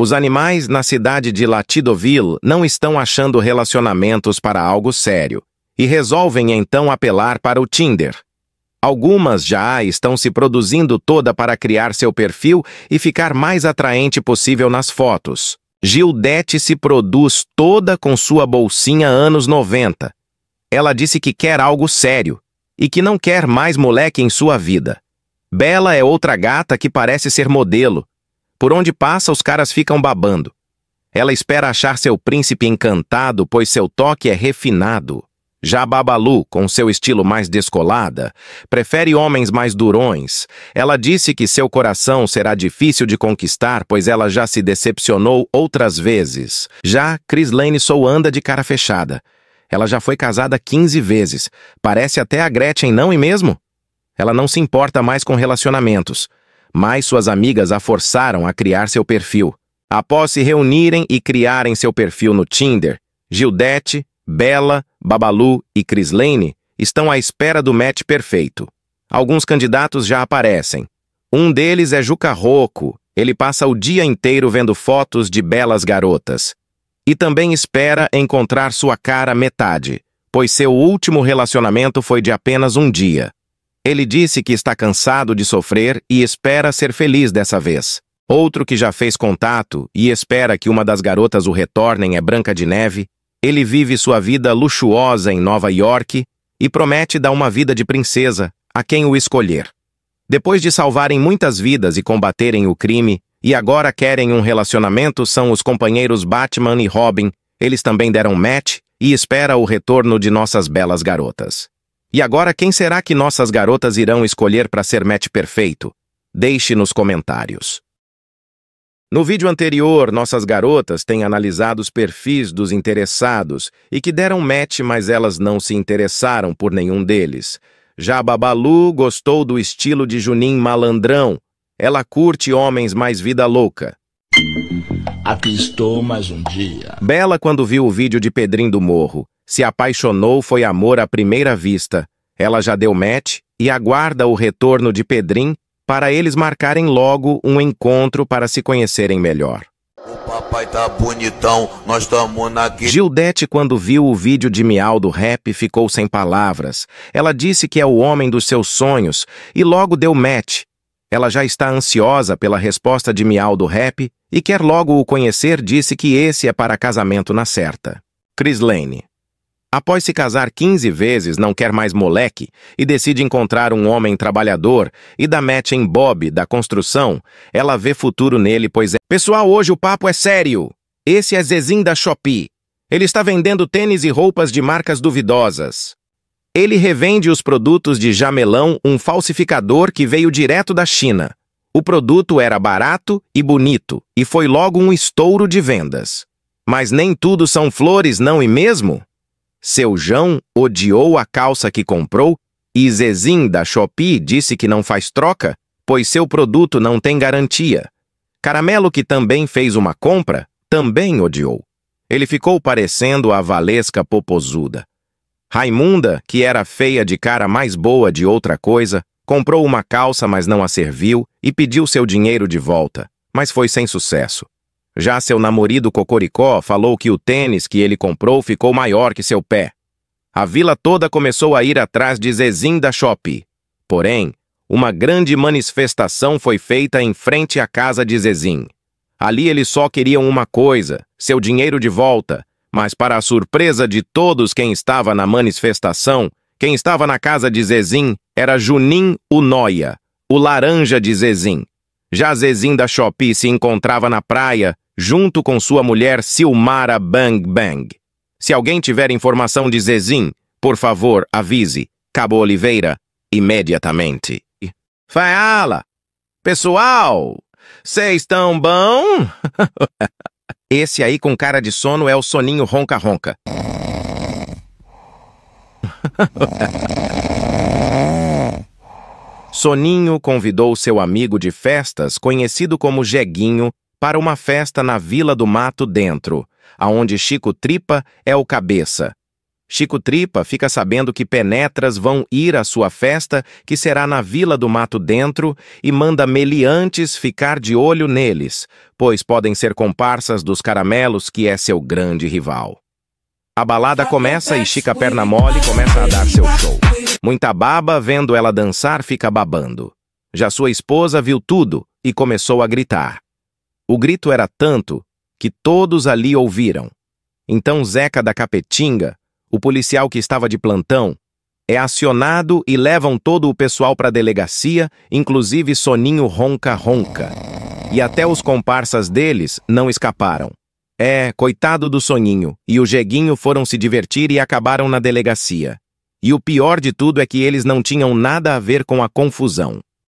Os animais na cidade de Latidoville não estão achando relacionamentos para algo sério e resolvem então apelar para o Tinder. Algumas já estão se produzindo toda para criar seu perfil e ficar mais atraente possível nas fotos. Gildete se produz toda com sua bolsinha anos 90. Ela disse que quer algo sério e que não quer mais moleque em sua vida. Bela é outra gata que parece ser modelo, por onde passa, os caras ficam babando. Ela espera achar seu príncipe encantado, pois seu toque é refinado. Já Babalu, com seu estilo mais descolada, prefere homens mais durões. Ela disse que seu coração será difícil de conquistar, pois ela já se decepcionou outras vezes. Já Chris Lane só anda de cara fechada. Ela já foi casada 15 vezes. Parece até a Gretchen, não e é mesmo? Ela não se importa mais com relacionamentos mas suas amigas a forçaram a criar seu perfil. Após se reunirem e criarem seu perfil no Tinder, Gildete, Bela, Babalu e Crislane estão à espera do match perfeito. Alguns candidatos já aparecem. Um deles é Juca Rocco. Ele passa o dia inteiro vendo fotos de belas garotas. E também espera encontrar sua cara metade, pois seu último relacionamento foi de apenas um dia. Ele disse que está cansado de sofrer e espera ser feliz dessa vez. Outro que já fez contato e espera que uma das garotas o retornem é Branca de Neve. Ele vive sua vida luxuosa em Nova York e promete dar uma vida de princesa a quem o escolher. Depois de salvarem muitas vidas e combaterem o crime, e agora querem um relacionamento são os companheiros Batman e Robin. Eles também deram match e espera o retorno de nossas belas garotas. E agora quem será que nossas garotas irão escolher para ser match perfeito? Deixe nos comentários. No vídeo anterior, nossas garotas têm analisado os perfis dos interessados e que deram match, mas elas não se interessaram por nenhum deles. Já Babalu gostou do estilo de Junim malandrão. Ela curte homens mais vida louca. Aqui estou mais um dia. Bela quando viu o vídeo de Pedrinho do Morro. Se apaixonou foi amor à primeira vista. Ela já deu match e aguarda o retorno de Pedrinho para eles marcarem logo um encontro para se conhecerem melhor. O papai tá bonitão, nós estamos naquele. Gildete, quando viu o vídeo de Miau do rap, ficou sem palavras. Ela disse que é o homem dos seus sonhos e logo deu match. Ela já está ansiosa pela resposta de Miau do rap e quer logo o conhecer, disse que esse é para casamento na certa. Chris Lane Após se casar 15 vezes, não quer mais moleque e decide encontrar um homem trabalhador e dá match em Bob, da construção. Ela vê futuro nele, pois é... Pessoal, hoje o papo é sério. Esse é Zezinho da Shopee. Ele está vendendo tênis e roupas de marcas duvidosas. Ele revende os produtos de Jamelão, um falsificador que veio direto da China. O produto era barato e bonito, e foi logo um estouro de vendas. Mas nem tudo são flores, não e é mesmo? Seu João odiou a calça que comprou e Zezin da Shopee disse que não faz troca, pois seu produto não tem garantia. Caramelo, que também fez uma compra, também odiou. Ele ficou parecendo a Valesca Popozuda. Raimunda, que era feia de cara mais boa de outra coisa, comprou uma calça mas não a serviu e pediu seu dinheiro de volta, mas foi sem sucesso. Já seu namorido Cocoricó falou que o tênis que ele comprou ficou maior que seu pé. A vila toda começou a ir atrás de Zezim da Shop. Porém, uma grande manifestação foi feita em frente à casa de Zezim. Ali eles só queriam uma coisa, seu dinheiro de volta, mas para a surpresa de todos quem estava na manifestação, quem estava na casa de Zezim era Junim o Noia, o laranja de Zezim, Jazezin da Shopee se encontrava na praia junto com sua mulher Silmara Bang Bang. Se alguém tiver informação de Zezin, por favor, avise Cabo Oliveira imediatamente. Fala! Pessoal, vocês estão bom? Esse aí com cara de sono é o soninho ronca-ronca. Soninho convidou seu amigo de festas, conhecido como Jeguinho, para uma festa na Vila do Mato Dentro, aonde Chico Tripa é o cabeça. Chico Tripa fica sabendo que penetras vão ir à sua festa, que será na Vila do Mato Dentro, e manda meliantes ficar de olho neles, pois podem ser comparsas dos caramelos, que é seu grande rival. A balada começa e Chica Perna Mole começa a dar seu show. Muita baba, vendo ela dançar, fica babando. Já sua esposa viu tudo e começou a gritar. O grito era tanto que todos ali ouviram. Então Zeca da Capetinga, o policial que estava de plantão, é acionado e levam todo o pessoal para a delegacia, inclusive Soninho Ronca Ronca. E até os comparsas deles não escaparam. É, coitado do Soninho, e o Jeguinho foram se divertir e acabaram na delegacia. E o pior de tudo é que eles não tinham nada a ver com a confusão.